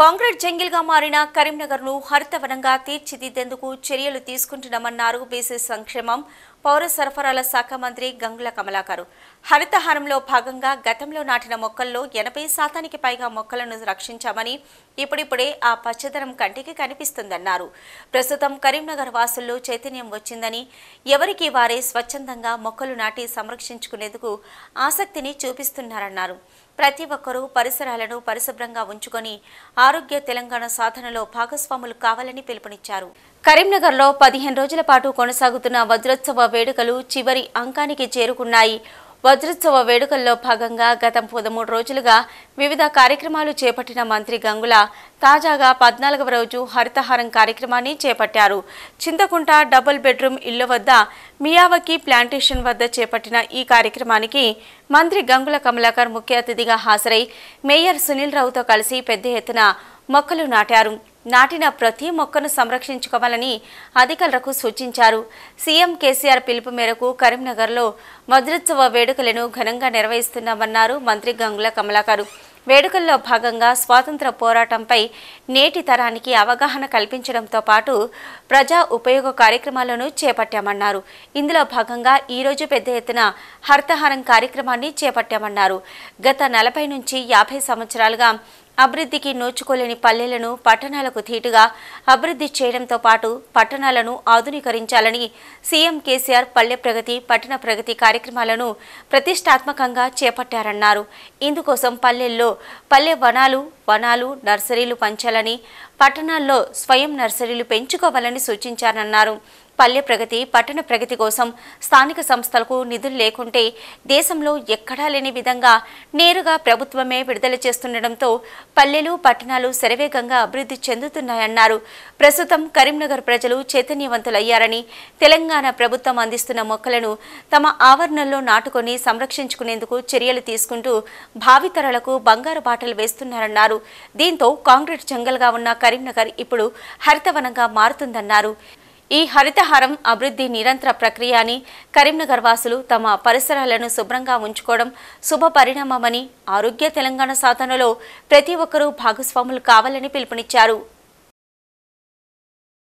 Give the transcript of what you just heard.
concrete జంగిల్గా మారిన కరీంనగర్ను హరితవనంగా తీర్చిదిద్దేందుకు చర్యలు తీసుకుంటున్నామన్నారు బీసీ సంక్షేమం పౌర సరఫరాల శాఖ మంత్రి గంగుల కమలాకర్ హరితహారంలో భాగంగా గతంలో నాటిన మొక్కల్లో ఎనభై శాతానికి పైగా మొక్కలను రక్షించామని ఇప్పుడిప్పుడే ఆ పచ్చదనం కంటికి కనిపిస్తుందన్నారు ప్రస్తుతం కరీంనగర్ వాసుల్లో చైతన్యం వచ్చిందని ఎవరికి వారే స్వచ్ఛందంగా మొక్కలు నాటి సంరక్షించుకునేందుకు ఆసక్తిని చూపిస్తున్నారన్నారు ప్రతి ఒక్కరూ పరిసరాలను పరిశుభ్రంగా ఉంచుకొని ఆరోగ్య తెలంగాణ సాధనలో భాగస్వాములు కావాలని పిలుపునిచ్చారు కరీంనగర్లో పదిహేను రోజుల పాటు కొనసాగుతున్న వజ్రోత్సవ వేడుకలు చివరి అంకానికి చేరుకున్నాయి వజ్రోత్సవ వేడుకల్లో భాగంగా గత పదమూడు రోజులుగా వివిధ కార్యక్రమాలు చేపట్టిన మంత్రి గంగుల తాజాగా పద్నాలుగవ రోజు హరితహారం కార్యక్రమాన్ని చేపట్టారు చింతకుంట డబుల్ బెడ్రూమ్ ఇల్లు వద్ద మియావకి ప్లాంటేషన్ వద్ద చేపట్టిన ఈ కార్యక్రమానికి మంత్రి గంగుల కమలాకర్ ముఖ్య అతిథిగా హాజరై మేయర్ సునీల్ రావుతో కలిసి పెద్ద ఎత్తున మొక్కలు నాటారు నాటిన ప్రతి మొక్కను సంరక్షించుకోవాలని అధికారులకు సూచించారు సీఎం కేసీఆర్ పిలుపు మేరకు కరీంనగర్లో మధురోత్సవ వేడుకలను ఘనంగా నిర్వహిస్తున్నామన్నారు మంత్రి గంగుల కమలాకర్ వేడుకల్లో భాగంగా స్వాతంత్ర పోరాటంపై నేటి తరానికి అవగాహన కల్పించడంతో పాటు ప్రజా ఉపయోగ కార్యక్రమాలను చేపట్టామన్నారు ఇందులో భాగంగా ఈరోజు పెద్ద ఎత్తున హర్తహారం కార్యక్రమాన్ని చేపట్టామన్నారు గత నలభై నుంచి యాభై సంవత్సరాలుగా అభివృద్ధికి నోచుకోలేని పల్లెలను పట్టణాలకు ధీటుగా అభివృద్ధి చేయడంతో పాటు పట్టణాలను ఆధునీకరించాలని సీఎం కేసీఆర్ పల్లె ప్రగతి పట్టణ ప్రగతి కార్యక్రమాలను ప్రతిష్టాత్మకంగా చేపట్టారన్నారు ఇందుకోసం పల్లెల్లో పల్లె వనాలు వనాలు నర్సరీలు పంచాలని పట్టణాల్లో స్వయం నర్సరీలు పెంచుకోవాలని సూచించారన్నారు పల్లె ప్రగతి పట్టణ ప్రగతి కోసం స్థానిక సంస్థలకు నిధులు లేకుంటే దేశంలో ఎక్కడా లేని విధంగా నేరుగా ప్రభుత్వమే విడుదల చేస్తుండటంతో పల్లెలు పట్టణాలు శరవేగంగా అభివృద్ధి చెందుతున్నాయన్నారు ప్రస్తుతం కరీంనగర్ ప్రజలు చైతన్యవంతులయ్యారని తెలంగాణ ప్రభుత్వం అందిస్తున్న మొక్కలను తమ ఆవరణల్లో నాటుకొని సంరక్షించుకునేందుకు చర్యలు తీసుకుంటూ భావితరాలకు బంగారు బాటలు వేస్తున్నారన్నారు దీంతో కాంక్రీట్ జంగల్గా ఉన్న కరీంనగర్ ఇప్పుడు హరితవనంగా మారుతుందన్నారు ఈ హరితహారం అభివృద్ధి నిరంతర ప్రక్రియ అని కరీంనగర్ వాసులు తమ పరిసరాలను శుభ్రంగా ఉంచుకోవడం శుభ పరిణామమని ఆరోగ్య తెలంగాణ సాధనలో ప్రతి ఒక్కరూ భాగస్వాములు కావాలని పిలుపునిచ్చారు